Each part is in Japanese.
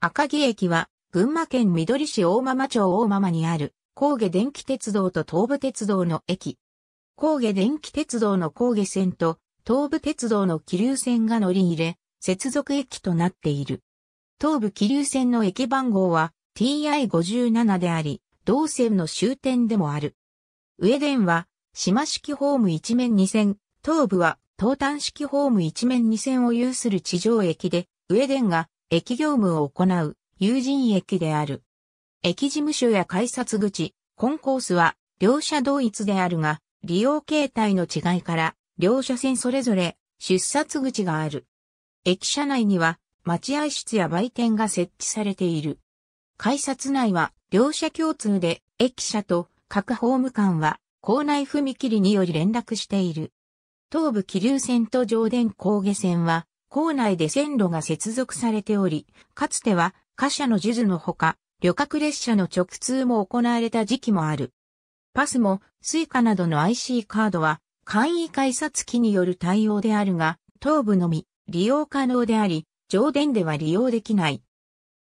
赤城駅は、群馬県緑市大間町大間にある、高下電気鉄道と東武鉄道の駅。高下電気鉄道の高下線と、東武鉄道の気流線が乗り入れ、接続駅となっている。東武気流線の駅番号は TI57 であり、同線の終点でもある。上電は、島式ホーム一面二線、東武は東端式ホーム一面二線を有する地上駅で、上電が駅業務を行う有人駅である。駅事務所や改札口、コンコースは両者同一であるが、利用形態の違いから両車線それぞれ出札口がある。駅舎内には待合室や売店が設置されている。改札内は両者共通で駅舎と各ホーム間は校内踏切により連絡している。東武気流線と上電高下線は校内で線路が接続されており、かつては貨車の数珠のほか、旅客列車の直通も行われた時期もある。パスも、スイカなどの IC カードは、簡易改札機による対応であるが、頭部のみ利用可能であり、上電では利用できない。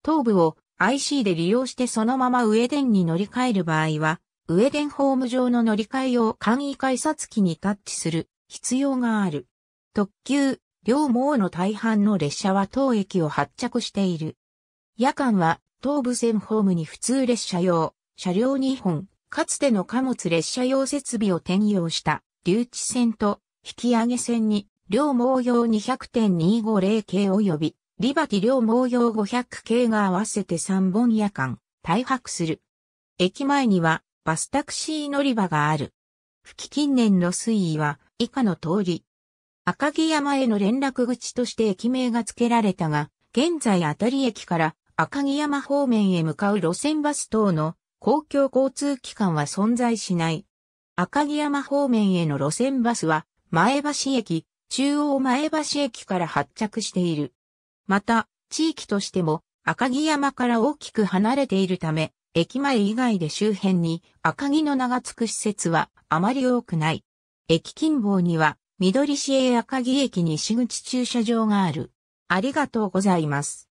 頭部を IC で利用してそのまま上電に乗り換える場合は、上電ホーム上の乗り換え用簡易改札機にタッチする必要がある。特急、両毛の大半の列車は当駅を発着している。夜間は東武線ホームに普通列車用、車両2本、かつての貨物列車用設備を転用した留置線と引き上げ線に両毛用200.250系及びリバティ両毛用500系が合わせて3本夜間、大泊する。駅前にはバスタクシー乗り場がある。付近年の水位は以下の通り、赤城山への連絡口として駅名が付けられたが、現在あたり駅から赤城山方面へ向かう路線バス等の公共交通機関は存在しない。赤城山方面への路線バスは前橋駅、中央前橋駅から発着している。また、地域としても赤城山から大きく離れているため、駅前以外で周辺に赤城の名が付く施設はあまり多くない。駅近傍には緑市営赤城駅西口駐車場がある。ありがとうございます。